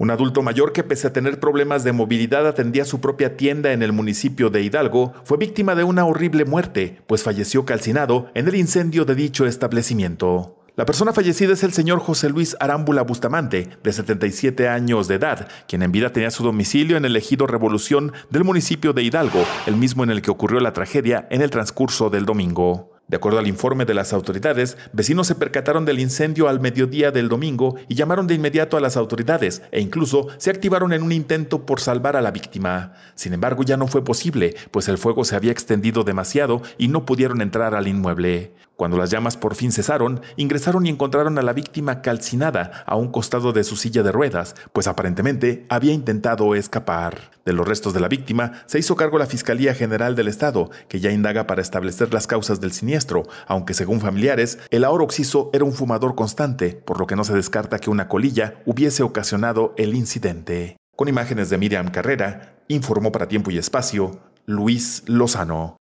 Un adulto mayor que pese a tener problemas de movilidad atendía su propia tienda en el municipio de Hidalgo, fue víctima de una horrible muerte, pues falleció calcinado en el incendio de dicho establecimiento. La persona fallecida es el señor José Luis Arámbula Bustamante, de 77 años de edad, quien en vida tenía su domicilio en el ejido Revolución del municipio de Hidalgo, el mismo en el que ocurrió la tragedia en el transcurso del domingo. De acuerdo al informe de las autoridades, vecinos se percataron del incendio al mediodía del domingo y llamaron de inmediato a las autoridades e incluso se activaron en un intento por salvar a la víctima. Sin embargo, ya no fue posible, pues el fuego se había extendido demasiado y no pudieron entrar al inmueble. Cuando las llamas por fin cesaron, ingresaron y encontraron a la víctima calcinada a un costado de su silla de ruedas, pues aparentemente había intentado escapar. De los restos de la víctima se hizo cargo la Fiscalía General del Estado, que ya indaga para establecer las causas del siniestro, aunque según familiares, el ahora occiso era un fumador constante, por lo que no se descarta que una colilla hubiese ocasionado el incidente. Con imágenes de Miriam Carrera, informó para Tiempo y Espacio Luis Lozano.